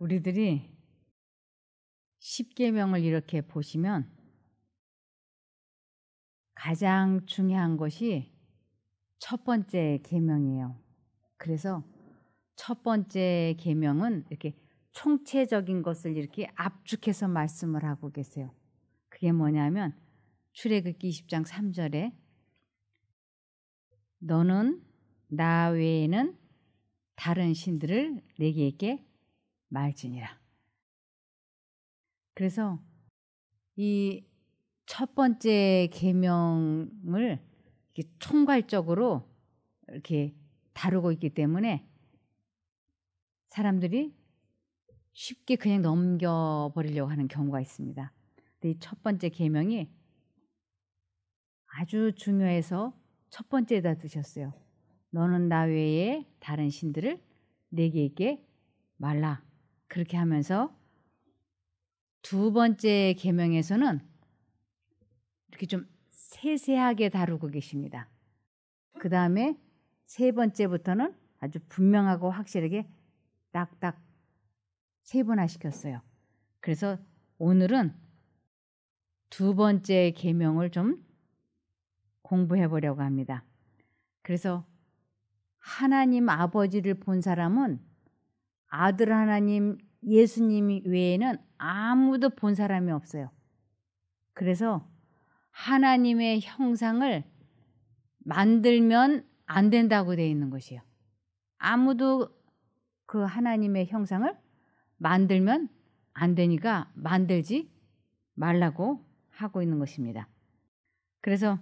우리들이 십계명을 이렇게 보시면 가장 중요한 것이 첫 번째 계명이에요. 그래서 첫 번째 계명은 이렇게 총체적인 것을 이렇게 압축해서 말씀을 하고 계세요. 그게 뭐냐면 출애굽기 20장 3절에 너는 나 외에는 다른 신들을 내게 있게 말지니라. 그래서 이 첫 번째 계명을 총괄적으로 이렇게 다루고 있기 때문에 사람들이 쉽게 그냥 넘겨 버리려고 하는 경우가 있습니다. 근데 이 첫 번째 계명이 아주 중요해서 첫 번째에다 드셨어요 너는 나 외에 다른 신들을 내게 있게 말라. 그렇게 하면서 두 번째 계명에서는 이렇게 좀 세세하게 다루고 계십니다. 그 다음에 세 번째부터는 아주 분명하고 확실하게 딱딱 세분화 시켰어요. 그래서 오늘은 두 번째 계명을 좀 공부해 보려고 합니다. 그래서 하나님 아버지를 본 사람은 아들 하나님 예수님 외에는 아무도 본 사람이 없어요. 그래서 하나님의 형상을 만들면 안 된다고 되어 있는 것이에요. 아무도 그 하나님의 형상을 만들면 안 되니까 만들지 말라고 하고 있는 것입니다. 그래서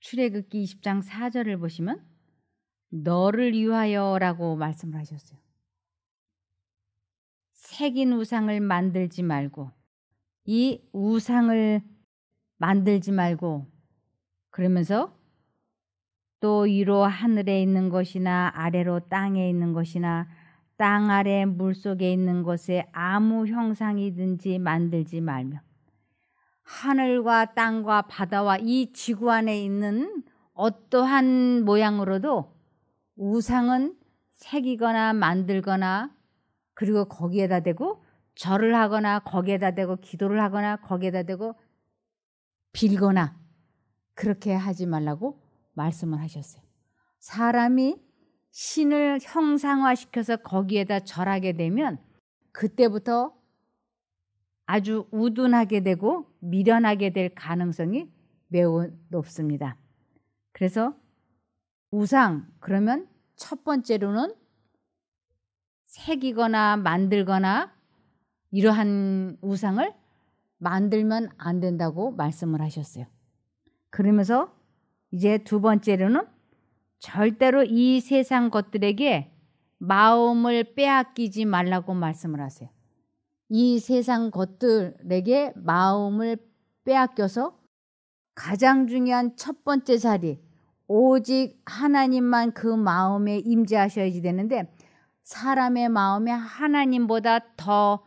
출애굽기 20장 4절을 보시면 너를 위하여라고 말씀을 하셨어요. 색인 우상을 만들지 말고 이 우상을 만들지 말고 그러면서 또 위로 하늘에 있는 것이나 아래로 땅에 있는 것이나 땅 아래 물 속에 있는 것에 아무 형상이든지 만들지 말며 하늘과 땅과 바다와 이 지구 안에 있는 어떠한 모양으로도 우상은 새기거나 만들거나 그리고 거기에다 대고 절을 하거나 거기에다 대고 기도를 하거나 거기에다 대고 빌거나 그렇게 하지 말라고 말씀을 하셨어요. 사람이 신을 형상화시켜서 거기에다 절하게 되면 그때부터 아주 우둔하게 되고 미련하게 될 가능성이 매우 높습니다. 그래서 우상 그러면 첫 번째로는 새기거나 만들거나 이러한 우상을 만들면 안 된다고 말씀을 하셨어요. 그러면서 이제 두 번째로는 절대로 이 세상 것들에게 마음을 빼앗기지 말라고 말씀을 하세요. 이 세상 것들에게 마음을 빼앗겨서 가장 중요한 첫 번째 자리, 오직 하나님만 그 마음에 임재하셔야지 되는데 사람의 마음에 하나님보다 더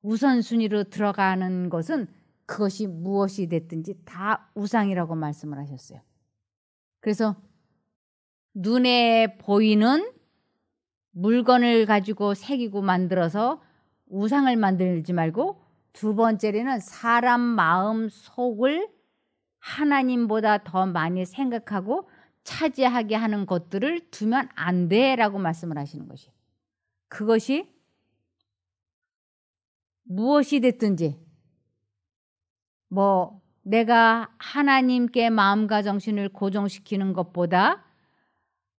우선순위로 들어가는 것은 그것이 무엇이 됐든지 다 우상이라고 말씀을 하셨어요. 그래서 눈에 보이는 물건을 가지고 새기고 만들어서 우상을 만들지 말고 두 번째로는 사람 마음 속을 하나님보다 더 많이 생각하고 차지하게 하는 것들을 두면 안 돼라고 말씀을 하시는 것이 그것이 무엇이 됐든지 뭐 내가 하나님께 마음과 정신을 고정시키는 것보다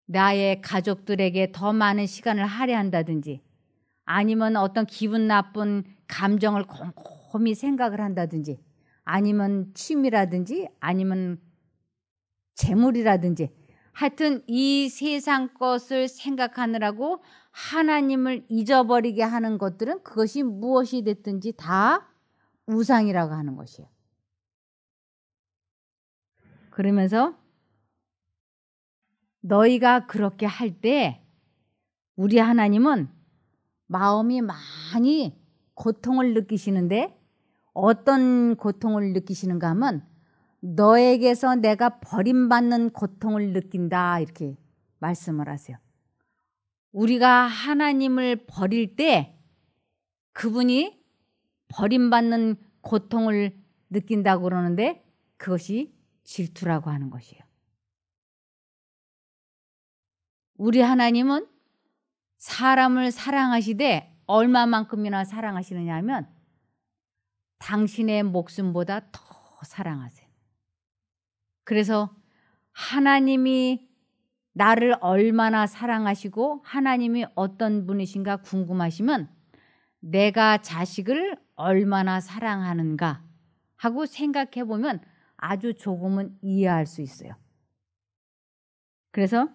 나의 가족들에게 더 많은 시간을 할애한다든지 아니면 어떤 기분 나쁜 감정을 곰곰이 생각을 한다든지 아니면 취미라든지 아니면 재물이라든지 하여튼 이 세상 것을 생각하느라고 하나님을 잊어버리게 하는 것들은 그것이 무엇이 됐든지 다 우상이라고 하는 것이에요. 그러면서 너희가 그렇게 할 때 우리 하나님은 마음이 많이 고통을 느끼시는데 어떤 고통을 느끼시는가 하면 너에게서 내가 버림받는 고통을 느낀다. 이렇게 말씀을 하세요. 우리가 하나님을 버릴 때 그분이 버림받는 고통을 느낀다고 그러는데 그것이 질투라고 하는 것이에요. 우리 하나님은 사람을 사랑하시되 얼마만큼이나 사랑하시느냐 하면 당신의 목숨보다 더 사랑하세요. 그래서 하나님이 나를 얼마나 사랑하시고 하나님이 어떤 분이신가 궁금하시면 내가 자식을 얼마나 사랑하는가 하고 생각해 보면 아주 조금은 이해할 수 있어요. 그래서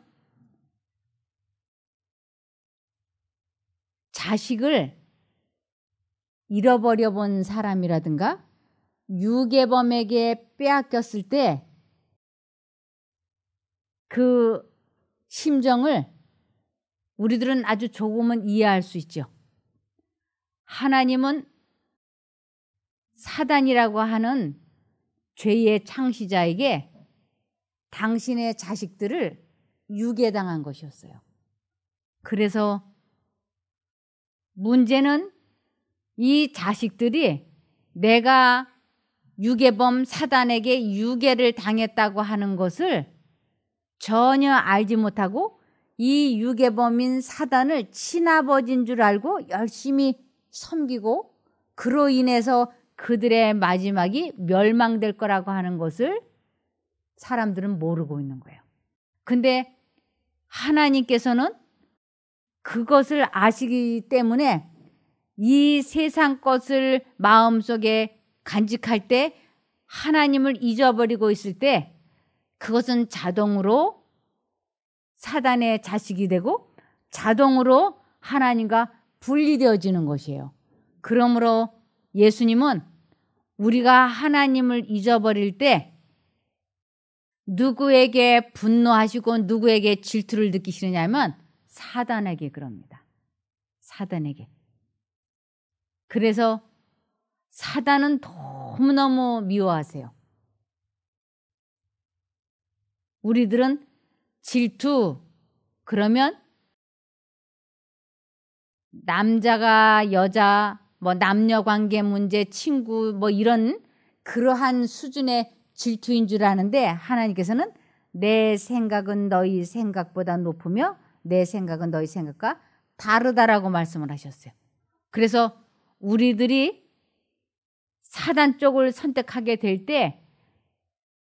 자식을 잃어버려 본 사람이라든가 유괴범에게 빼앗겼을 때그 심정을 우리들은 아주 조금은 이해할 수 있죠. 하나님은 사단이라고 하는 죄의 창시자에게 당신의 자식들을 유괴당한 것이었어요. 그래서 문제는 이 자식들이 내가 유괴범 사단에게 유괴를 당했다고 하는 것을 전혀 알지 못하고 이 유괴범인 사단을 친아버지인 줄 알고 열심히 섬기고 그로 인해서 그들의 마지막이 멸망될 거라고 하는 것을 사람들은 모르고 있는 거예요. 근데 하나님께서는 그것을 아시기 때문에 이 세상 것을 마음속에 간직할 때 하나님을 잊어버리고 있을 때 그것은 자동으로 사단의 자식이 되고 자동으로 하나님과 분리되어지는 것이에요. 그러므로 예수님은 우리가 하나님을 잊어버릴 때 누구에게 분노하시고 누구에게 질투를 느끼시느냐면 사단에게 그럽니다. 사단에게. 그래서 사단은 너무너무 미워하세요. 우리들은 질투. 그러면 남자가 여자, 뭐 남녀 관계 문제, 친구, 뭐 이런 그러한 수준의 질투인 줄 아는데 하나님께서는 내 생각은 너희 생각보다 높으며 내 생각은 너희 생각과 다르다라고 말씀을 하셨어요. 그래서 우리들이 사단 쪽을 선택하게 될때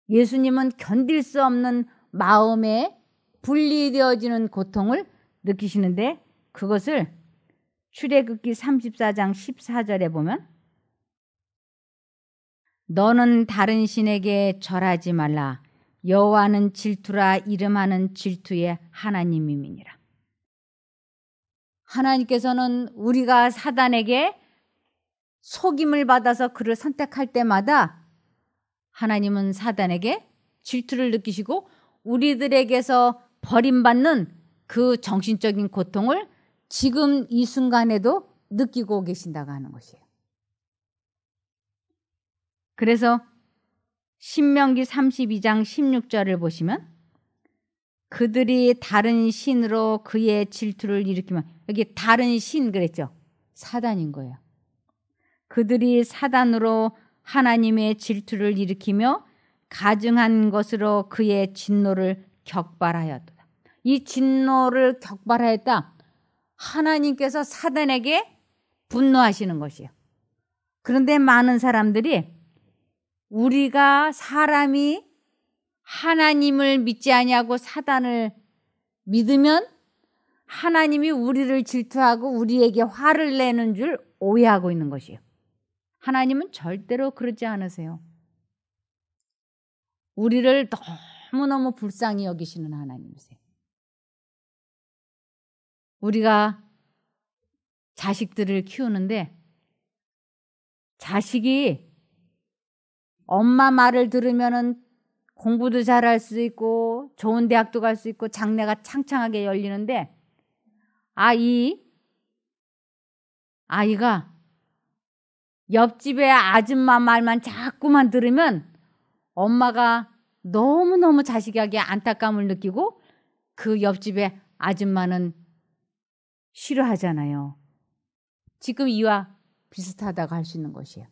예수님은 견딜 수 없는 마음에 분리되어지는 고통을 느끼시는데 그것을 출애굽기 34장 14절에 보면 너는 다른 신에게 절하지 말라 여호와는 질투라 이름하는 질투의 하나님임이니라. 하나님께서는 우리가 사단에게 속임을 받아서 그를 선택할 때마다 하나님은 사단에게 질투를 느끼시고 우리들에게서 버림받는 그 정신적인 고통을 지금 이 순간에도 느끼고 계신다고 하는 것이에요. 그래서 신명기 32장 16절을 보시면 그들이 다른 신으로 그의 질투를 일으키면 여기 다른 신 그랬죠. 사단인 거예요. 그들이 사단으로 하나님의 질투를 일으키며 가증한 것으로 그의 진노를 격발하였다. 이 진노를 격발하였다. 하나님께서 사단에게 분노하시는 것이요 그런데 많은 사람들이 우리가 사람이 하나님을 믿지 아니고 사단을 믿으면 하나님이 우리를 질투하고 우리에게 화를 내는 줄 오해하고 있는 것이에요. 하나님은 절대로 그러지 않으세요. 우리를 너무너무 불쌍히 여기시는 하나님이세요. 우리가 자식들을 키우는데 자식이 엄마 말을 들으면은 공부도 잘할 수 있고 좋은 대학도 갈 수 있고 장래가 창창하게 열리는데 아이 아이가 옆집의 아줌마 말만 자꾸만 들으면 엄마가 너무너무 자식에게 안타까움을 느끼고 그 옆집의 아줌마는 싫어하잖아요. 지금 이와 비슷하다고 할 수 있는 것이에요.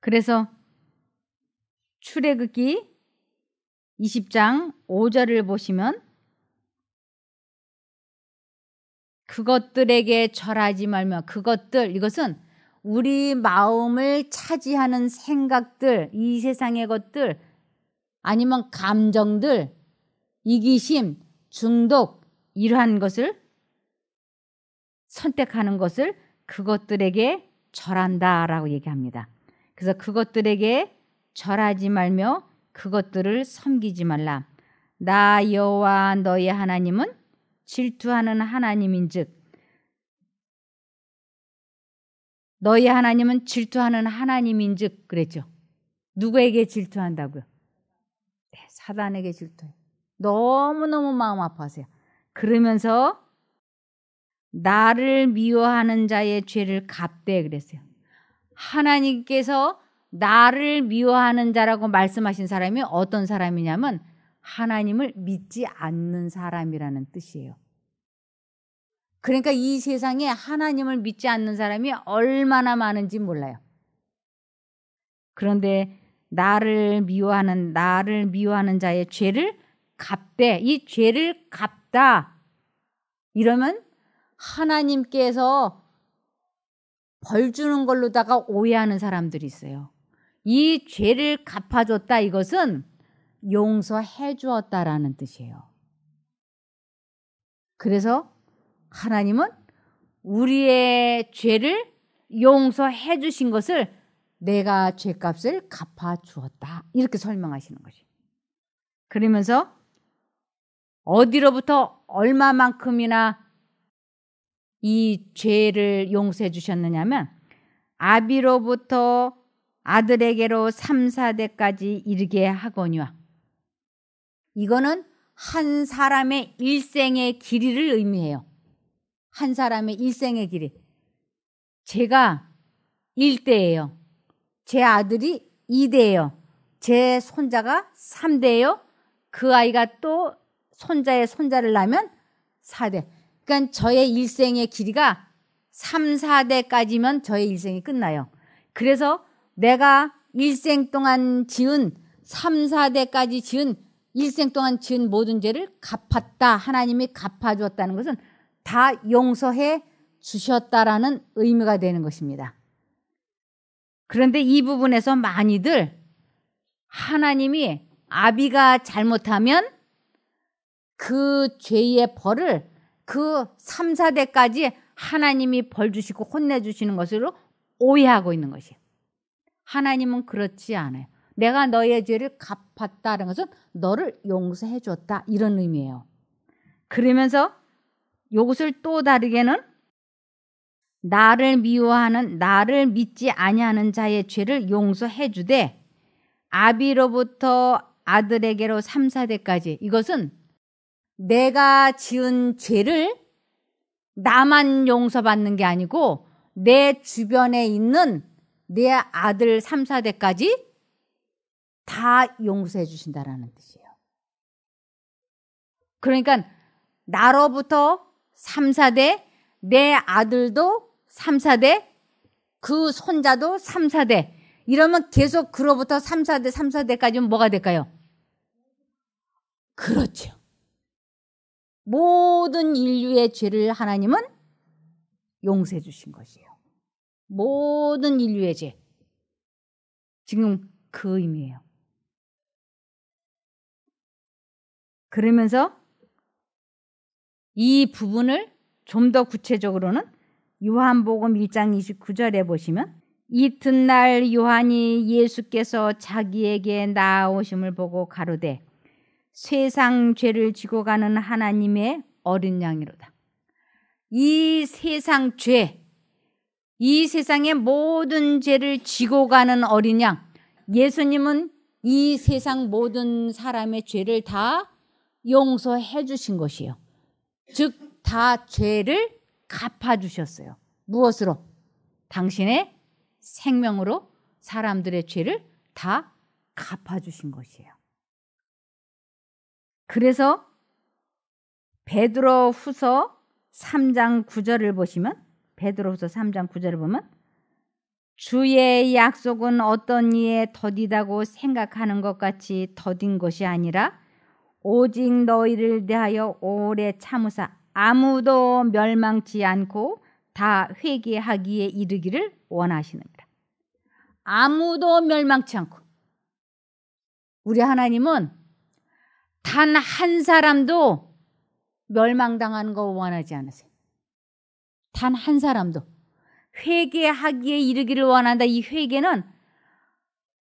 그래서 출애굽기 20장 5절을 보시면 그것들에게 절하지 말며 그것들 이것은 우리 마음을 차지하는 생각들, 이 세상의 것들 아니면 감정들, 이기심, 중독 이러한 것을 선택하는 것을 그것들에게 절한다라고 얘기합니다. 그래서 그것들에게 절하지 말며 그것들을 섬기지 말라. 나 여호와 너의 하나님은 질투하는 하나님인즉 너희 하나님은 질투하는 하나님인즉 그랬죠. 누구에게 질투한다고요? 네, 사단에게 질투해. 너무너무 마음 아파하세요. 그러면서 나를 미워하는 자의 죄를 갚대 그랬어요. 하나님께서 나를 미워하는 자라고 말씀하신 사람이 어떤 사람이냐면 하나님을 믿지 않는 사람이라는 뜻이에요. 그러니까 이 세상에 하나님을 믿지 않는 사람이 얼마나 많은지 몰라요. 그런데 나를 미워하는 나를 미워하는 자의 죄를 갚되 이 죄를 갚다 이러면 하나님께서 벌 주는 걸로다가 오해하는 사람들이 있어요. 이 죄를 갚아줬다 이것은 용서해 주었다라는 뜻이에요. 그래서 하나님은 우리의 죄를 용서해 주신 것을 내가 죄값을 갚아 주었다. 이렇게 설명하시는 거지. 그러면서 어디로부터 얼마만큼이나 이 죄를 용서해 주셨느냐면 아비로부터 아들에게로 3, 4대까지 이르게 하거니와 이거는 한 사람의 일생의 길이를 의미해요. 한 사람의 일생의 길이. 제가 1대예요. 제 아들이 2대예요. 제 손자가 3대예요. 그 아이가 또 손자의 손자를 낳으면 4대. 그러니까 저의 일생의 길이가 3, 4대까지면 저의 일생이 끝나요. 그래서 내가 일생 동안 지은 3, 4대까지 지은 일생 동안 지은 모든 죄를 갚았다. 하나님이 갚아주었다는 것은 다 용서해 주셨다라는 의미가 되는 것입니다. 그런데 이 부분에서 많이들 하나님이 아비가 잘못하면 그 죄의 벌을 그 3, 4대까지 하나님이 벌 주시고 혼내주시는 것으로 오해하고 있는 것이에요. 하나님은 그렇지 않아요. 내가 너의 죄를 갚았다는 것은 너를 용서해 줬다 이런 의미예요. 그러면서 이것을 또 다르게는 나를 미워하는 나를 믿지 아니하는 자의 죄를 용서해 주되 아비로부터 아들에게로 3, 4대까지 이것은 내가 지은 죄를 나만 용서받는 게 아니고 내 주변에 있는 내 아들 3, 4대까지 다 용서해 주신다라는 뜻이에요. 그러니까 나로부터 3사대 내 아들도 3사대 그 손자도 3사대 이러면 계속 그로부터 3사대 3사대까지는 뭐가 될까요? 그렇죠. 모든 인류의 죄를 하나님은 용서해 주신 것이에요. 모든 인류의 죄. 지금 그 의미예요. 그러면서 이 부분을 좀 더 구체적으로는 요한복음 1장 29절에 보시면 이튿날 요한이 예수께서 자기에게 나오심을 보고 가로되 세상 죄를 지고 가는 하나님의 어린 양이로다. 이 세상 죄, 이 세상의 모든 죄를 지고 가는 어린 양. 예수님은 이 세상 모든 사람의 죄를 다 용서해 주신 것이요. 즉, 다 죄를 갚아주셨어요. 무엇으로? 당신의 생명으로 사람들의 죄를 다 갚아주신 것이에요. 그래서 베드로 후서 3장 9절을 보시면 베드로 후서 3장 9절을 보면 주의 약속은 어떤 이에 더디다고 생각하는 것 같이 더딘 것이 아니라 오직 너희를 대하여 오래 참으사 아무도 멸망치 않고 다 회개하기에 이르기를 원하시느니라. 아무도 멸망치 않고 우리 하나님은 단 한 사람도 멸망당하는 거 원하지 않으세요. 단 한 사람도 회개하기에 이르기를 원한다. 이 회개는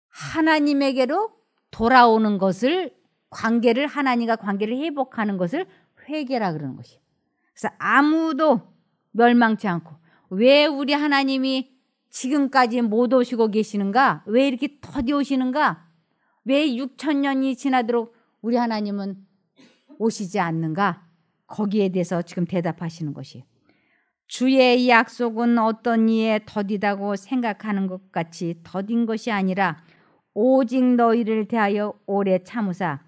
하나님에게로 돌아오는 것을 관계를 하나님과 관계를 회복하는 것을 회개라 그러는 것이에요. 그래서 아무도 멸망치 않고 왜 우리 하나님이 지금까지 못 오시고 계시는가? 왜 이렇게 터디 오시는가? 왜 6천 년이 지나도록 우리 하나님은 오시지 않는가? 거기에 대해서 지금 대답하시는 것이 주의 약속은 어떤 이에 더디다고 생각하는 것 같이 더딘 것이 아니라 오직 너희를 대하여 오래 참으사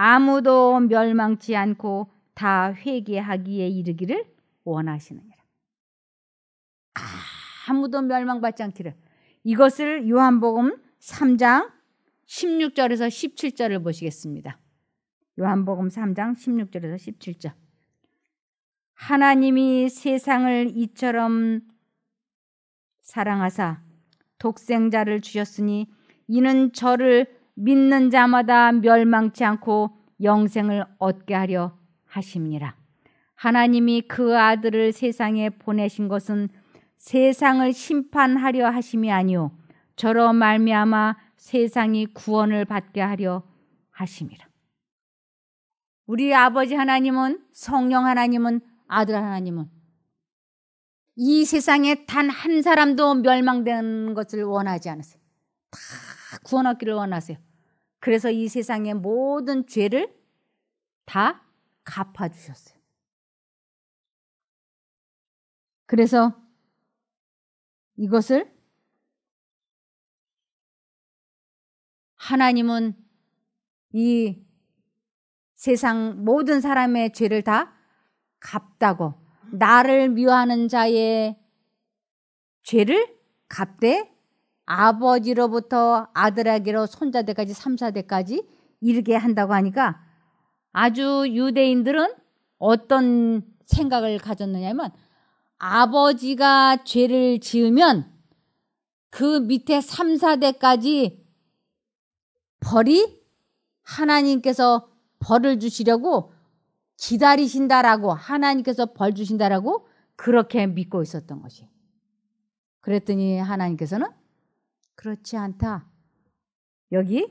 아무도 멸망치 않고 다 회개하기에 이르기를 원하시느니라. 아무도 멸망받지 않기를. 이것을 요한복음 3장 16절에서 17절을 보시겠습니다. 요한복음 3장 16절에서 17절. 하나님이 세상을 이처럼 사랑하사 독생자를 주셨으니 이는 저를 믿는 자마다 멸망치 않고 영생을 얻게 하려 하심이라. 하나님이 그 아들을 세상에 보내신 것은 세상을 심판하려 하심이 아니요 저로 말미암아 세상이 구원을 받게 하려 하심이라. 우리 아버지 하나님은 성령 하나님은 아들 하나님은 이 세상에 단 한 사람도 멸망되는 것을 원하지 않으세요. 다 구원 얻기를 원하세요. 그래서 이 세상의 모든 죄를 다 갚아주셨어요. 그래서 이것을 하나님은 이 세상 모든 사람의 죄를 다 갚다고 나를 미워하는 자의 죄를 갚되 아버지로부터 아들에게로 손자대까지 3사대까지 이르게 한다고 하니까 아주 유대인들은 어떤 생각을 가졌느냐면 아버지가 죄를 지으면 그 밑에 3사대까지 벌이 하나님께서 벌을 주시려고 기다리신다라고 하나님께서 벌 주신다라고 그렇게 믿고 있었던 것이. 그랬더니 하나님께서는 그렇지 않다. 여기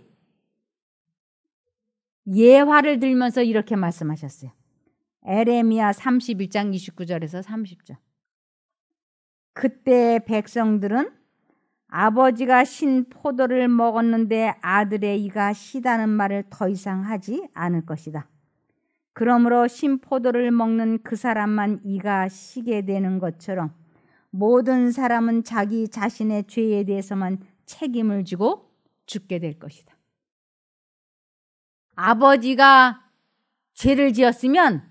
예화를 들면서 이렇게 말씀하셨어요. 에레미야 31장 29절에서 30절. 그때 백성들은 아버지가 신 포도를 먹었는데 아들의 이가 시다는 말을 더 이상 하지 않을 것이다. 그러므로 신 포도를 먹는 그 사람만 이가 시게 되는 것처럼 모든 사람은 자기 자신의 죄에 대해서만 책임을 지고 죽게 될 것이다. 아버지가 죄를 지었으면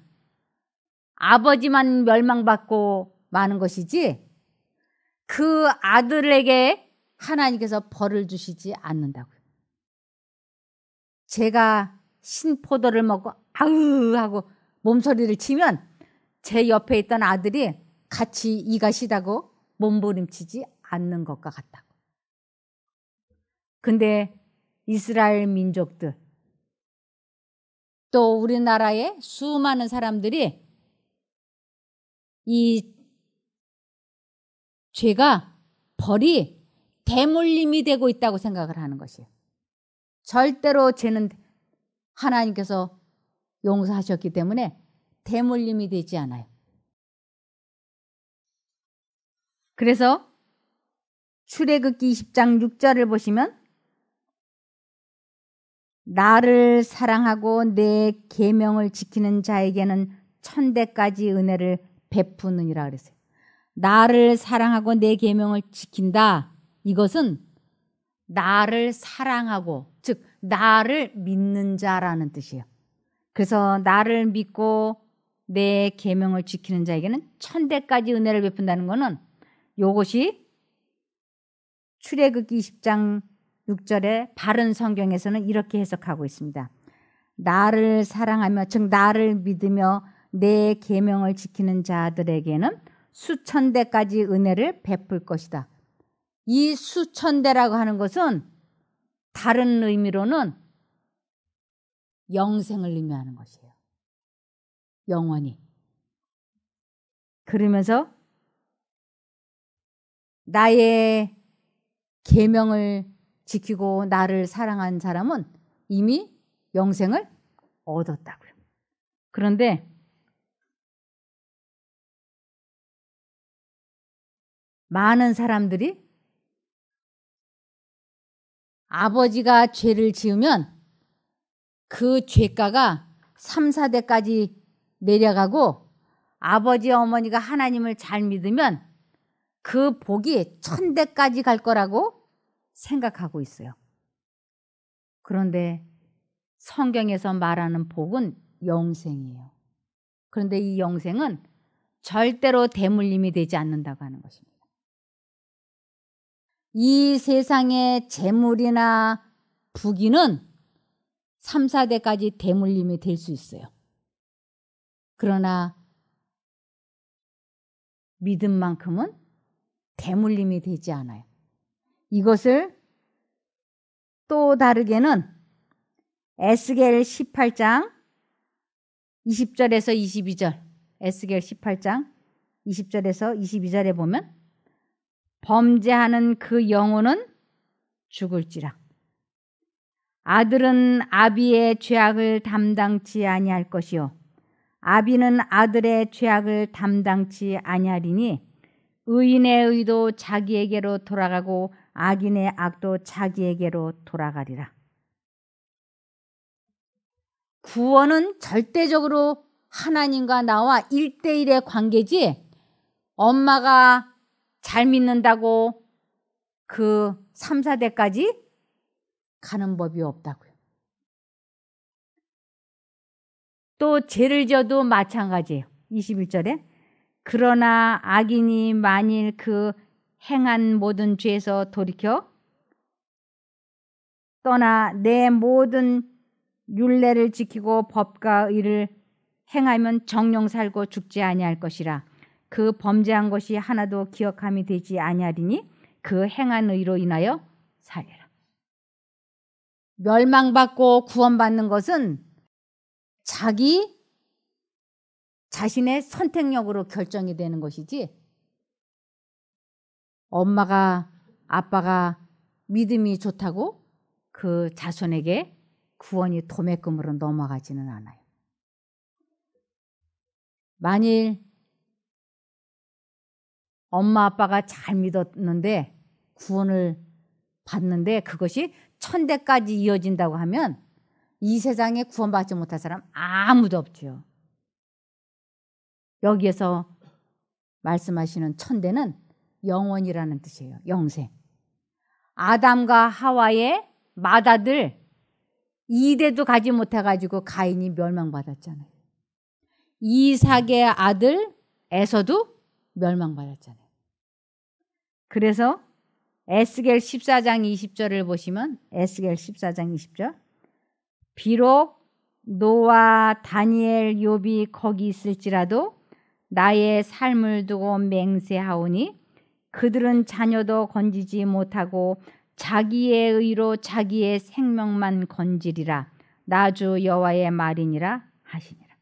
아버지만 멸망받고 마는 것이지 그 아들에게 하나님께서 벌을 주시지 않는다고요. 제가 신포도를 먹고 아으 하고 몸소리를 치면 제 옆에 있던 아들이 같이 이가 시다고 몸부림치지 않는 것과 같다. 근데 이스라엘 민족들 또 우리나라의 수많은 사람들이 이 죄가 벌이 대물림이 되고 있다고 생각을 하는 것이에요. 절대로 죄는 하나님께서 용서하셨기 때문에 대물림이 되지 않아요. 그래서 출애굽기 20장 6절을 보시면 나를 사랑하고 내 계명을 지키는 자에게는 천대까지 은혜를 베푸느니라 그랬어요. 나를 사랑하고 내 계명을 지킨다. 이것은 나를 사랑하고 즉 나를 믿는 자라는 뜻이에요. 그래서 나를 믿고 내 계명을 지키는 자에게는 천대까지 은혜를 베푼다는 것은 이것이 출애굽기 20장 6절에 바른 성경에서는 이렇게 해석하고 있습니다. 나를 사랑하며 즉 나를 믿으며 내 계명을 지키는 자들에게는 수천 대까지 은혜를 베풀 것이다. 이 수천 대라고 하는 것은 다른 의미로는 영생을 의미하는 것이에요. 영원히. 그러면서 나의 계명을 지키고 나를 사랑한 사람은 이미 영생을 얻었다고요. 그런데 많은 사람들이 아버지가 죄를 지으면 그 죄가가 3, 4대까지 내려가고 아버지 어머니가 하나님을 잘 믿으면 그 복이 천대까지 갈 거라고 생각하고 있어요. 그런데 성경에서 말하는 복은 영생이에요. 그런데 이 영생은 절대로 대물림이 되지 않는다고 하는 것입니다. 이 세상의 재물이나 부귀는 3, 4대까지 대물림이 될 수 있어요. 그러나 믿음만큼은 대물림이 되지 않아요. 이것을 또 다르게는 에스겔 18장 20절에서 22절 에스겔 18장 20절에서 22절에 보면 범죄하는 그 영혼은 죽을지라 아들은 아비의 죄악을 담당치 아니할 것이요 아비는 아들의 죄악을 담당치 아니하리니 의인의 의도 자기에게로 돌아가고 악인의 악도 자기에게로 돌아가리라. 구원은 절대적으로 하나님과 나와 일대일의 관계지 엄마가 잘 믿는다고 그 3, 4대까지 가는 법이 없다고요. 또 죄를 져도 마찬가지예요. 21절에 그러나 악인이 만일 그 행한 모든 죄에서 돌이켜 떠나 내 모든 윤례를 지키고 법과 의를 행하면 정령 살고 죽지 아니할 것이라 그 범죄한 것이 하나도 기억함이 되지 아니하리니 그 행한 의로 인하여 살리라 멸망받고 구원받는 것은 자기 자신의 선택력으로 결정이 되는 것이지 엄마가 아빠가 믿음이 좋다고 그 자손에게 구원이 도매금으로 넘어가지는 않아요. 만일 엄마 아빠가 잘 믿었는데 구원을 받는데 그것이 천대까지 이어진다고 하면 이 세상에 구원받지 못할 사람 아무도 없죠. 여기에서 말씀하시는 천대는 영원이라는 뜻이에요. 영생. 아담과 하와의 마다들 이대도 가지 못해가지고 가인이 멸망받았잖아요. 이삭의 아들 에서도 멸망받았잖아요. 그래서 에스겔 14장 20절을 보시면 에스겔 14장 20절 비록 노아, 다니엘, 요비 거기 있을지라도 나의 삶을 두고 맹세하오니 그들은 자녀도 건지지 못하고 자기의 의로 자기의 생명만 건지리라 나주 여호와의 말이니라 하시니라.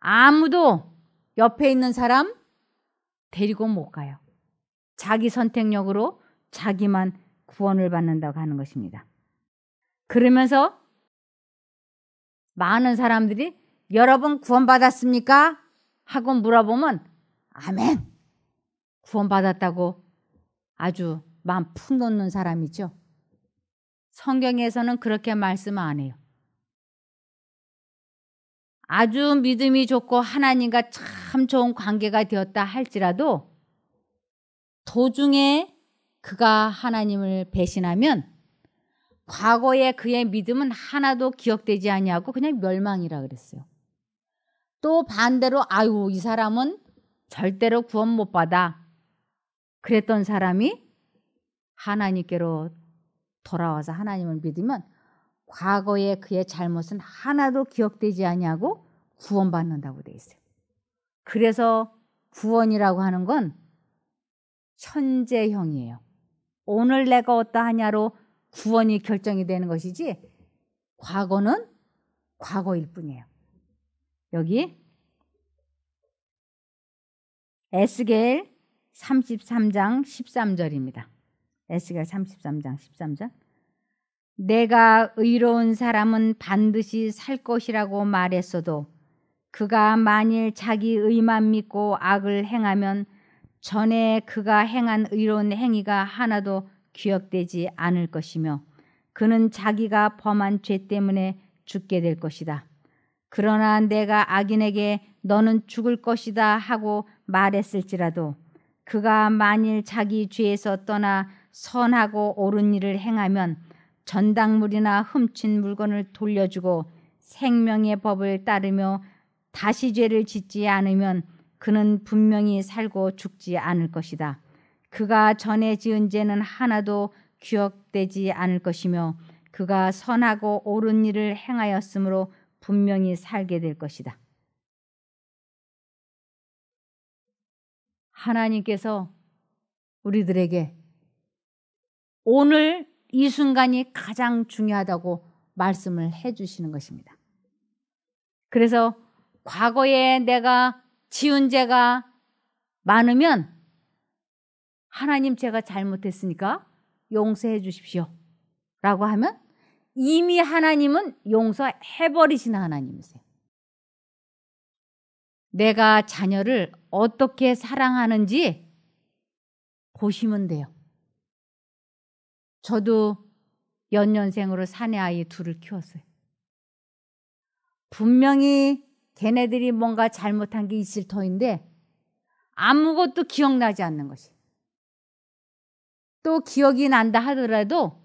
아무도 옆에 있는 사람 데리고 못 가요. 자기 선택력으로 자기만 구원을 받는다고 하는 것입니다. 그러면서 많은 사람들이 여러분 구원받았습니까? 하고 물어보면 아멘. 구원받았다고 아주 마음 푹 놓는 사람이죠. 성경에서는 그렇게 말씀 안 해요. 아주 믿음이 좋고 하나님과 참 좋은 관계가 되었다 할지라도 도중에 그가 하나님을 배신하면 과거에 그의 믿음은 하나도 기억되지 아니하고 그냥 멸망이라 그랬어요. 또 반대로 아유 이 사람은 절대로 구원 못 받아. 그랬던 사람이 하나님께로 돌아와서 하나님을 믿으면 과거의 그의 잘못은 하나도 기억되지 아니하고 구원받는다고 돼 있어요. 그래서 구원이라고 하는 건 현재형이에요. 오늘 내가 어떠하냐로 구원이 결정이 되는 것이지 과거는 과거일 뿐이에요. 여기 에스겔 33장 13절입니다. 에스겔 33장 13절. 내가 의로운 사람은 반드시 살 것이라고 말했어도 그가 만일 자기 의만 믿고 악을 행하면 전에 그가 행한 의로운 행위가 하나도 기억되지 않을 것이며 그는 자기가 범한 죄 때문에 죽게 될 것이다. 그러나 내가 악인에게 너는 죽을 것이다 하고 말했을지라도 그가 만일 자기 죄에서 떠나 선하고 옳은 일을 행하면 전당물이나 훔친 물건을 돌려주고 생명의 법을 따르며 다시 죄를 짓지 않으면 그는 분명히 살고 죽지 않을 것이다. 그가 전에 지은 죄는 하나도 기억되지 않을 것이며 그가 선하고 옳은 일을 행하였으므로 분명히 살게 될 것이다. 하나님께서 우리들에게 오늘 이 순간이 가장 중요하다고 말씀을 해 주시는 것입니다. 그래서 과거에 내가 지은 죄가 많으면 하나님 제가 잘못했으니까 용서해 주십시오. 라고 하면 이미 하나님은 용서해버리시는 하나님이세요. 내가 자녀를 어떻게 사랑하는지 보시면 돼요. 저도 연년생으로 사내 아이 둘을 키웠어요. 분명히 걔네들이 뭔가 잘못한 게 있을 터인데 아무것도 기억나지 않는 것이. 또 기억이 난다 하더라도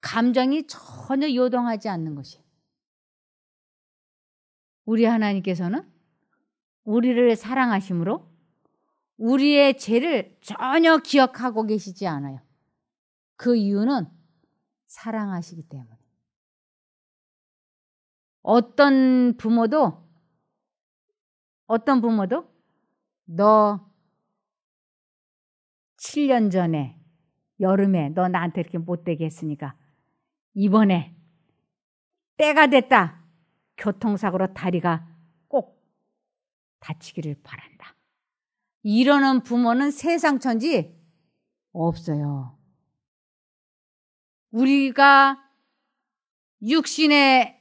감정이 전혀 요동하지 않는 것이. 우리 하나님께서는 우리를 사랑하심으로 우리의 죄를 전혀 기억하고 계시지 않아요. 그 이유는 사랑하시기 때문에. 어떤 부모도 어떤 부모도 너 7년 전에 여름에 너 나한테 이렇게 못되게 했으니까 이번에 때가 됐다. 교통사고로 다리가 다치기를 바란다. 이러는 부모는 세상 천지 없어요. 우리가 육신의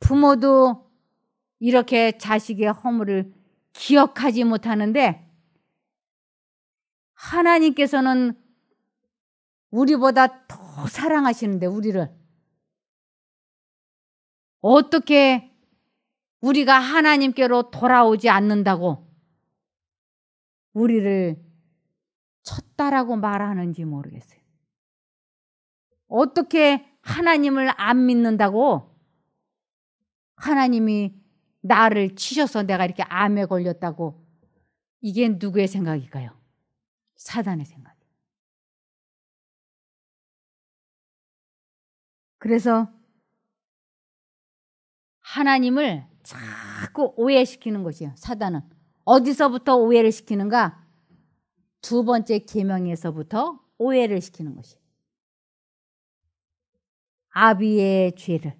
부모도 이렇게 자식의 허물을 기억하지 못하는데 하나님께서는 우리보다 더 사랑하시는데 우리를 어떻게 우리가 하나님께로 돌아오지 않는다고 우리를 쳤다라고 말하는지 모르겠어요. 어떻게 하나님을 안 믿는다고 하나님이 나를 치셔서 내가 이렇게 암에 걸렸다고 이게 누구의 생각일까요? 사단의 생각. 그래서 하나님을 자꾸 오해시키는 것이에요. 사단은 어디서부터 오해를 시키는가? 두 번째 계명에서부터 오해를 시키는 것이에요. 아비의 죄를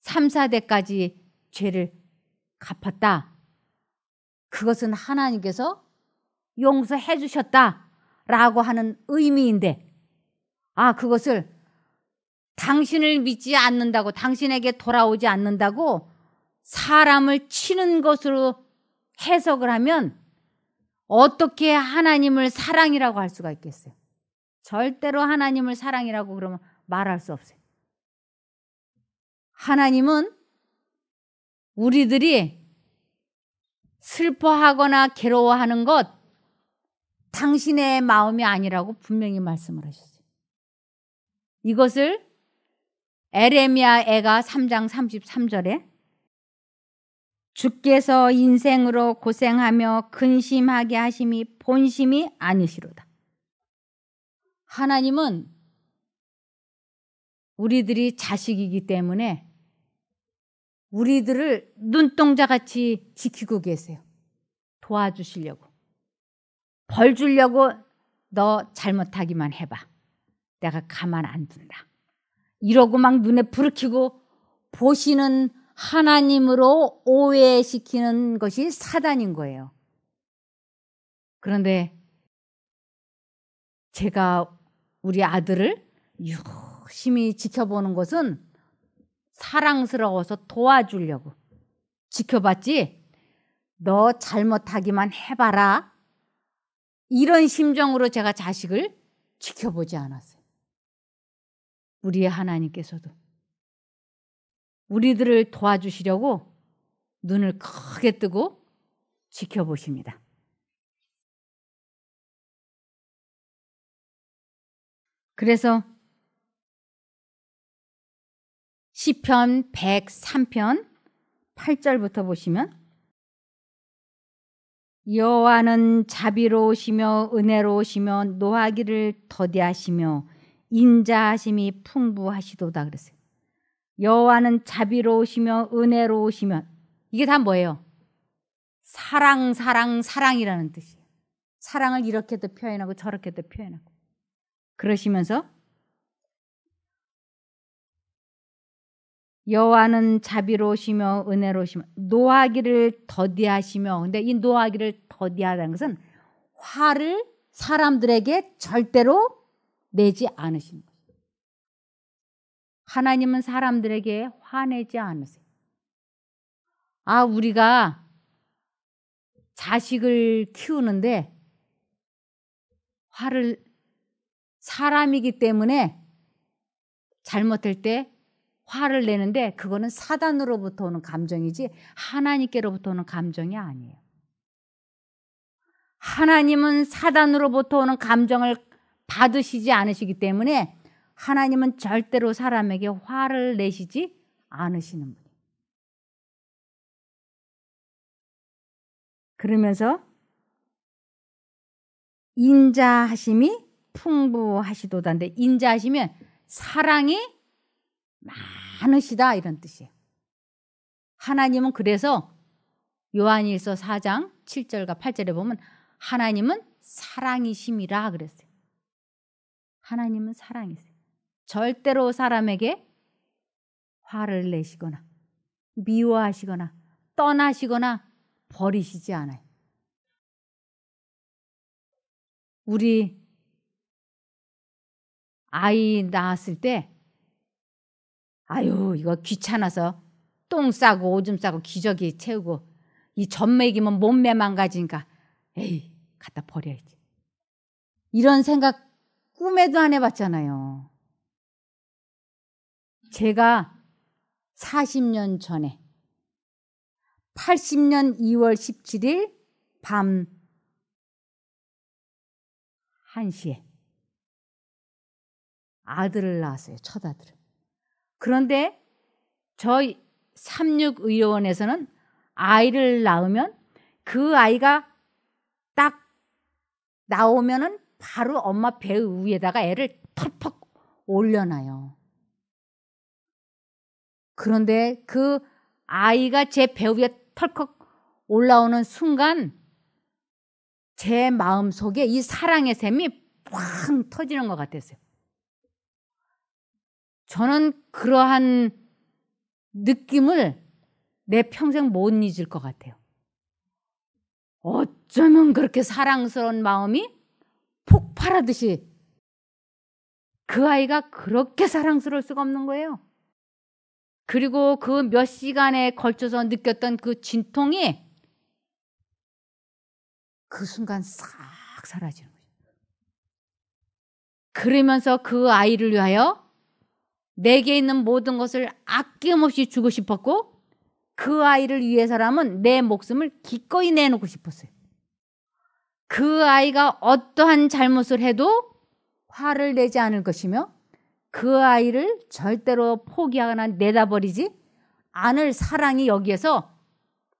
3, 4대까지 죄를 갚았다. 그것은 하나님께서 용서해 주셨다. 라고 하는 의미인데, 아, 그것을 당신을 믿지 않는다고, 당신에게 돌아오지 않는다고 사람을 치는 것으로 해석을 하면 어떻게 하나님을 사랑이라고 할 수가 있겠어요? 절대로 하나님을 사랑이라고 그러면 말할 수 없어요. 하나님은 우리들이 슬퍼하거나 괴로워하는 것 당신의 마음이 아니라고 분명히 말씀을 하셨어요. 이것을 에레미야 애가 3장 33절에 주께서 인생으로 고생하며 근심하게 하심이 본심이 아니시로다. 하나님은 우리들이 자식이기 때문에 우리들을 눈동자 같이 지키고 계세요. 도와주시려고. 벌 주려고 너 잘못하기만 해봐. 내가 가만 안 둔다. 이러고 막 눈에 부르키고 보시는 하나님으로 오해시키는 것이 사단인 거예요. 그런데 제가 우리 아들을 유심히 지켜보는 것은 사랑스러워서 도와주려고 지켜봤지 너 잘못하기만 해봐라 이런 심정으로 제가 자식을 지켜보지 않았어요. 우리의 하나님께서도 우리들을 도와주시려고 눈을 크게 뜨고 지켜보십니다. 그래서 시편 103편 8절부터 보시면 여호와는 자비로우시며 은혜로우시며 노하기를 더디하시며 인자하심이 풍부하시도다 그랬어요. 여호와는 자비로우시며 은혜로우시며 이게 다 뭐예요? 사랑, 사랑, 사랑이라는 뜻이에요. 사랑을 이렇게도 표현하고 저렇게도 표현하고 그러시면서 여호와는 자비로우시며 은혜로우시며 노하기를 더디하시며 근데 이 노하기를 더디하다는 것은 화를 사람들에게 절대로 내지 않으신 거예요. 하나님은 사람들에게 화내지 않으세요. 아, 우리가 자식을 키우는데 화를 사람이기 때문에 잘못할 때 화를 내는데 그거는 사단으로부터 오는 감정이지 하나님께로부터 오는 감정이 아니에요. 하나님은 사단으로부터 오는 감정을 받으시지 않으시기 때문에 하나님은 절대로 사람에게 화를 내시지 않으시는 분이에요. 그러면서 인자하심이 풍부하시도다인데 인자하시면 사랑이 많으시다 이런 뜻이에요. 하나님은 그래서 요한일서 4장 7절과 8절에 보면 하나님은 사랑이심이라 그랬어요. 하나님은 사랑이세요. 절대로 사람에게 화를 내시거나 미워하시거나 떠나시거나 버리시지 않아요. 우리 아이 낳았을 때 아유 이거 귀찮아서 똥 싸고 오줌 싸고 기저귀 채우고 이 젖먹이면 몸매 망가지니까 에이 갖다 버려야지 이런 생각 꿈에도 안 해봤잖아요. 제가 40년 전에 80년 2월 17일 밤 1시에 아들을 낳았어요. 첫 아들을. 그런데 저희 36의료원에서는 아이를 낳으면 그 아이가 딱 나오면은 바로 엄마 배 위에다가 애를 털퍽 올려놔요. 그런데 그 아이가 제 배 위에 털컥 올라오는 순간 제 마음 속에 이 사랑의 샘이 팡 터지는 것 같았어요. 저는 그러한 느낌을 내 평생 못 잊을 것 같아요. 어쩌면 그렇게 사랑스러운 마음이 폭발하듯이 그 아이가 그렇게 사랑스러울 수가 없는 거예요. 그리고 그 몇 시간에 걸쳐서 느꼈던 그 진통이 그 순간 싹 사라지는 거죠. 그러면서 그 아이를 위하여 내게 있는 모든 것을 아낌없이 주고 싶었고 그 아이를 위해서라면 내 목숨을 기꺼이 내놓고 싶었어요. 그 아이가 어떠한 잘못을 해도 화를 내지 않을 것이며 그 아이를 절대로 포기하거나 내다버리지 않을 사랑이 여기에서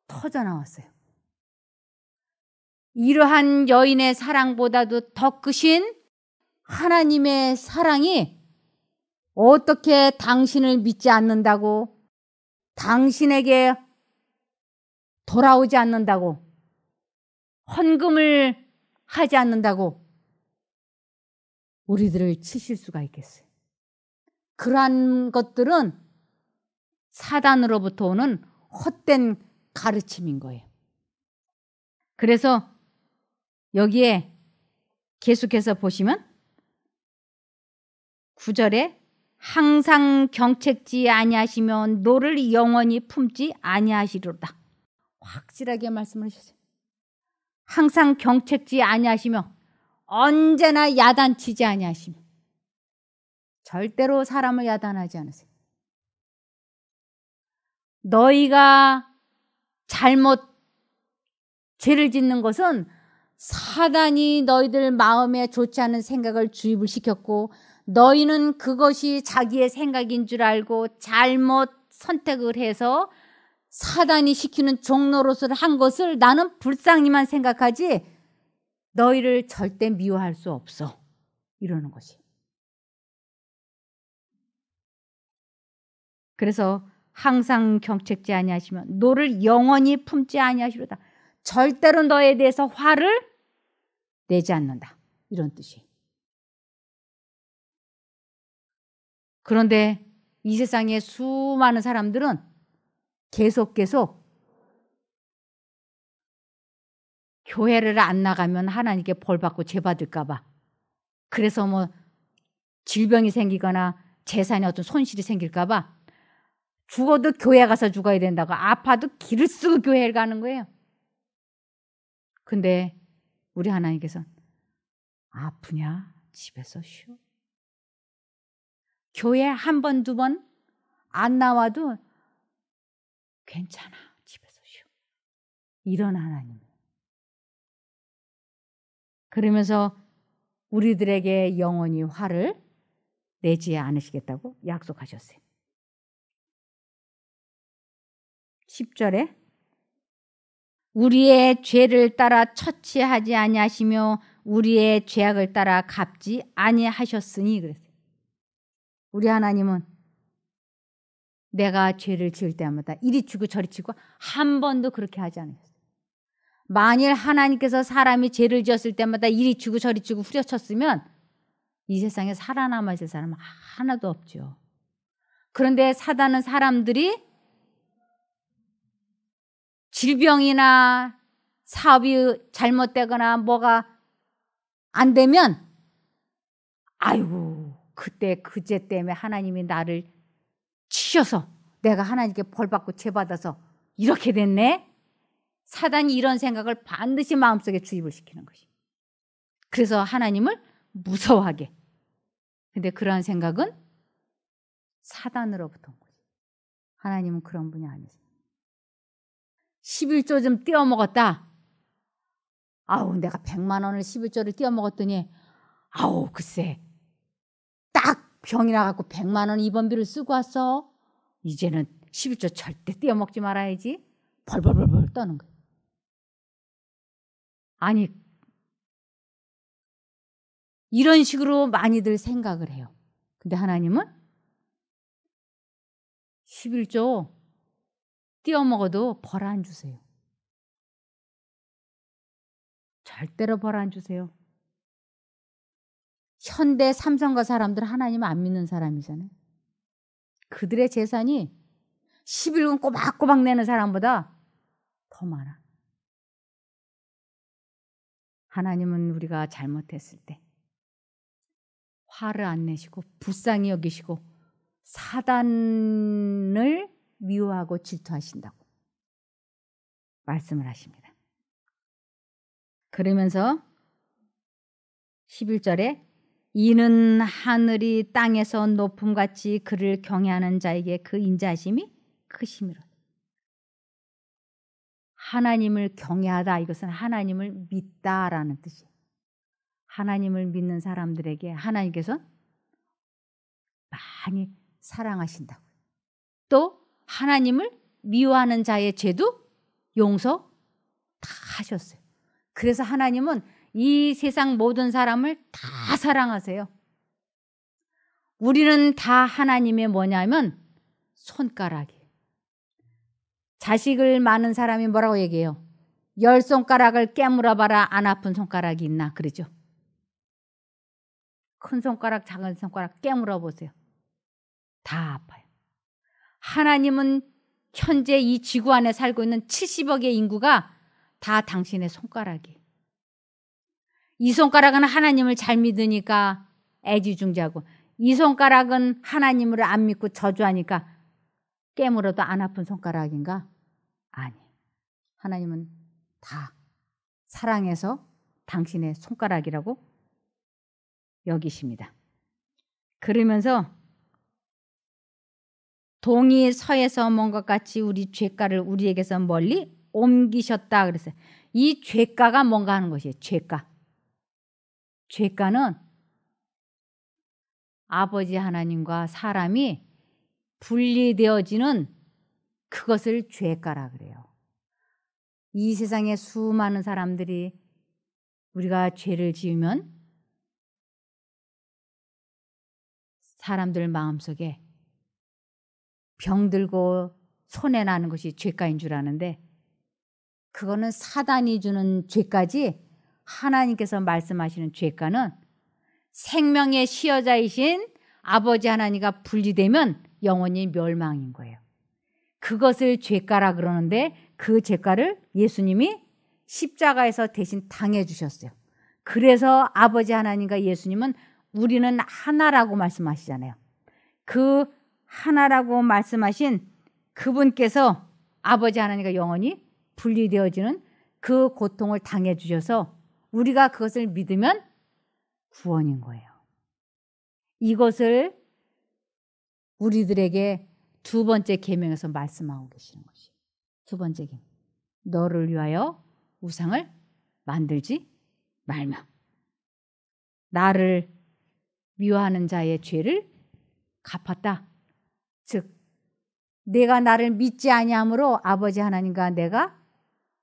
터져 나왔어요. 이러한 여인의 사랑보다도 더 크신 하나님의 사랑이 어떻게 당신을 믿지 않는다고 당신에게 돌아오지 않는다고 헌금을 하지 않는다고 우리들을 치실 수가 있겠어요. 그러한 것들은 사단으로부터 오는 헛된 가르침인 거예요. 그래서 여기에 계속해서 보시면 구절에 항상 경책지 아니하시며 너를 영원히 품지 아니하시리로다. 확실하게 말씀을 하셨어요. 항상 경책지 아니하시며 언제나 야단치지 아니하시며 절대로 사람을 야단하지 않으세요. 너희가 잘못 죄를 짓는 것은 사단이 너희들 마음에 좋지 않은 생각을 주입을 시켰고 너희는 그것이 자기의 생각인 줄 알고 잘못 선택을 해서 사단이 시키는 종로로서 한 것을 나는 불쌍히만 생각하지 너희를 절대 미워할 수 없어. 이러는 것이. 그래서 항상 경책지 아니하시면 너를 영원히 품지 아니하시로다. 절대로 너에 대해서 화를 내지 않는다. 이런 뜻이. 그런데 이세상에 수많은 사람들은 계속 계속 교회를 안 나가면 하나님께 벌 받고 죄 받을까 봐. 그래서 뭐 질병이 생기거나 재산에 어떤 손실이 생길까 봐 죽어도 교회 가서 죽어야 된다고 아파도 길을 쓰고 교회를 가는 거예요. 근데 우리 하나님께서 아프냐? 집에서 쉬어. 교회 한 번, 두 번 안 나와도 괜찮아. 집에서 쉬어. 이런 하나님. 그러면서 우리들에게 영원히 화를 내지 않으시겠다고 약속하셨어요. 10절에 우리의 죄를 따라 처치하지 아니하시며 우리의 죄악을 따라 갚지 아니하셨으니 그랬어요. 우리 하나님은 내가 죄를 지을 때마다 이리 치고 저리 치고 한 번도 그렇게 하지 않으셨어요. 만일 하나님께서 사람이 죄를 지었을 때마다 이리 치고 저리 치고 후려쳤으면 이 세상에 살아남아 있을 사람은 하나도 없죠. 그런데 사단은 사람들이 질병이나 사업이 잘못되거나 뭐가 안 되면 아이고 그때 그제 때문에 하나님이 나를 치셔서 내가 하나님께 벌 받고 죄 받아서 이렇게 됐네. 사단이 이런 생각을 반드시 마음속에 주입을 시키는 것이. 그래서 하나님을 무서워하게. 근데 그러한 생각은 사단으로부터 온 거지. 하나님은 그런 분이 아니세요. 11조 좀 떼어 먹었다. 아우, 내가 100만 원을 11조를 떼어 먹었더니 아우, 글쎄. 딱 병이 나갖고 100만 원 입원비를 쓰고 왔어. 이제는 11조 절대 떼어 먹지 말아야지. 벌벌벌벌 떠는 거야. 아니, 이런 식으로 많이들 생각을 해요. 근데 하나님은 11조 띄어 먹어도 벌 안 주세요. 절대로 벌 안 주세요. 현대 삼성과 사람들 하나님 안 믿는 사람이잖아요. 그들의 재산이 1 1분 꼬박꼬박 내는 사람보다 더 많아. 하나님은 우리가 잘못했을 때 화를 안 내시고 불쌍히 여기시고 사단을 미워하고 질투하신다고 말씀을 하십니다. 그러면서 11절에 이는 하늘이 땅에서 높음같이 그를 경외하는 자에게 그 인자심이 크심이로 하나님을 경외하다 이것은 하나님을 믿다라는 뜻이에요. 하나님을 믿는 사람들에게 하나님께서 많이 사랑하신다고또 하나님을 미워하는 자의 죄도 용서 다 하셨어요. 그래서 하나님은 이 세상 모든 사람을 다 사랑하세요. 우리는 다 하나님의 뭐냐면 손가락이. 자식을 많은 사람이 뭐라고 얘기해요? 열 손가락을 깨물어봐라 안 아픈 손가락이 있나 그러죠. 큰 손가락 작은 손가락 깨물어 보세요. 다 아파요. 하나님은 현재 이 지구 안에 살고 있는 70억의 인구가 다 당신의 손가락이. 이 손가락은 하나님을 잘 믿으니까 애지중지고이 손가락은 하나님을 안 믿고 저주하니까 깨물어도 안 아픈 손가락인가? 아니. 하나님은 다 사랑해서 당신의 손가락이라고 여기십니다. 그러면서 동이 서에서 먼것 같이 우리 죄가를 우리에게서 멀리 옮기셨다 그랬어요. 이 죄가가 뭔가 하는 것이에요. 죄가. 죄가는 아버지 하나님과 사람이 분리되어지는 그것을 죄가라 그래요. 이 세상에 수많은 사람들이 우리가 죄를 지으면 사람들 마음속에 병들고 손해 나는 것이 죄가인 줄 아는데 그거는 사단이 주는 죄까지 하나님께서 말씀하시는 죄가는 생명의 시여자이신 아버지 하나님과 분리되면 영원히 멸망인 거예요. 그것을 죄가라 그러는데 그 죄가를 예수님이 십자가에서 대신 당해 주셨어요. 그래서 아버지 하나님과 예수님은 우리는 하나라고 말씀하시잖아요. 그 하나라고 말씀하신 그분께서 아버지 하나님과 영원히 분리되어지는 그 고통을 당해 주셔서 우리가 그것을 믿으면 구원인 거예요. 이것을 우리들에게 두 번째 계명에서 말씀하고 계시는 것이 두 번째 계명. 너를 위하여 우상을 만들지 말마. 나를 미워하는 자의 죄를 갚았다. 즉 내가 나를 믿지 아니함으로 아버지 하나님과 내가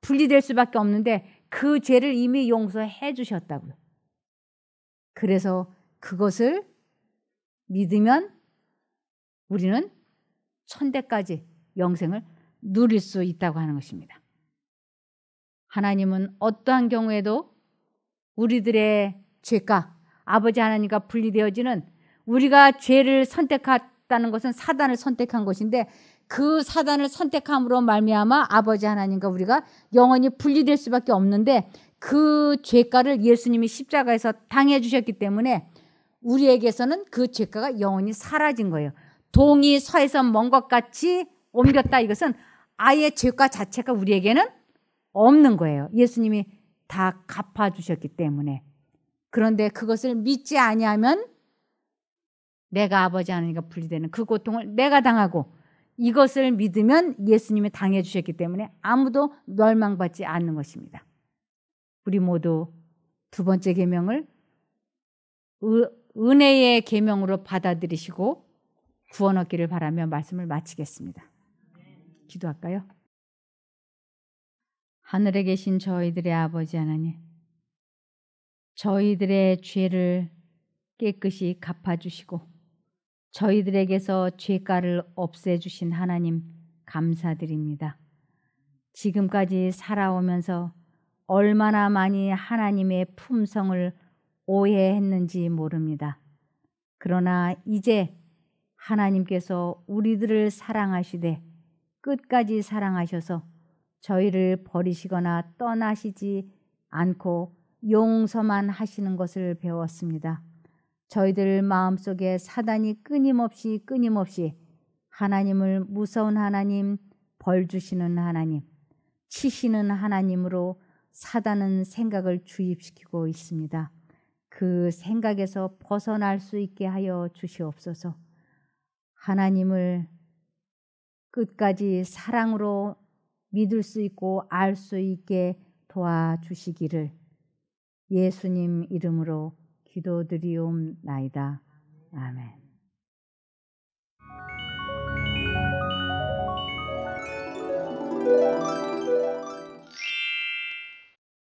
분리될 수밖에 없는데 그 죄를 이미 용서해 주셨다고요. 그래서 그것을 믿으면 우리는 천대까지 영생을 누릴 수 있다고 하는 것입니다. 하나님은 어떠한 경우에도 우리들의 죄가 아버지 하나님과 분리되어지는 우리가 죄를 선택한 선택했는 것은 사단을 선택한 것인데 그 사단을 선택함으로 말미암아 아버지 하나님과 우리가 영원히 분리될 수밖에 없는데 그 죄가를 예수님이 십자가에서 당해 주셨기 때문에 우리에게서는 그 죄가가 영원히 사라진 거예요. 동이 서에서 먼 것 같이 옮겼다 이것은 아예 죄가 자체가 우리에게는 없는 거예요. 예수님이 다 갚아 주셨기 때문에. 그런데 그것을 믿지 아니하면 내가 아버지 하나님과 분리되는 그 고통을 내가 당하고 이것을 믿으면 예수님이 당해 주셨기 때문에 아무도 멸망받지 않는 것입니다. 우리 모두 두 번째 계명을 은혜의 계명으로 받아들이시고 구원 얻기를 바라며 말씀을 마치겠습니다. 기도할까요? 하늘에 계신 저희들의 아버지 하나님, 저희들의 죄를 깨끗이 갚아주시고 저희들에게서 죄가를 없애주신 하나님 감사드립니다. 지금까지 살아오면서 얼마나 많이 하나님의 품성을 오해했는지 모릅니다. 그러나 이제 하나님께서 우리들을 사랑하시되 끝까지 사랑하셔서 저희를 버리시거나 떠나시지 않고 용서만 하시는 것을 배웠습니다. 저희들 마음속에 사단이 끊임없이 끊임없이 하나님을 무서운 하나님, 벌 주시는 하나님, 치시는 하나님으로 사단은 생각을 주입시키고 있습니다. 그 생각에서 벗어날 수 있게 하여 주시옵소서. 하나님을 끝까지 사랑으로 믿을 수 있고 알 수 있게 도와주시기를 예수님 이름으로 기도드리옵나이다. 아멘. t h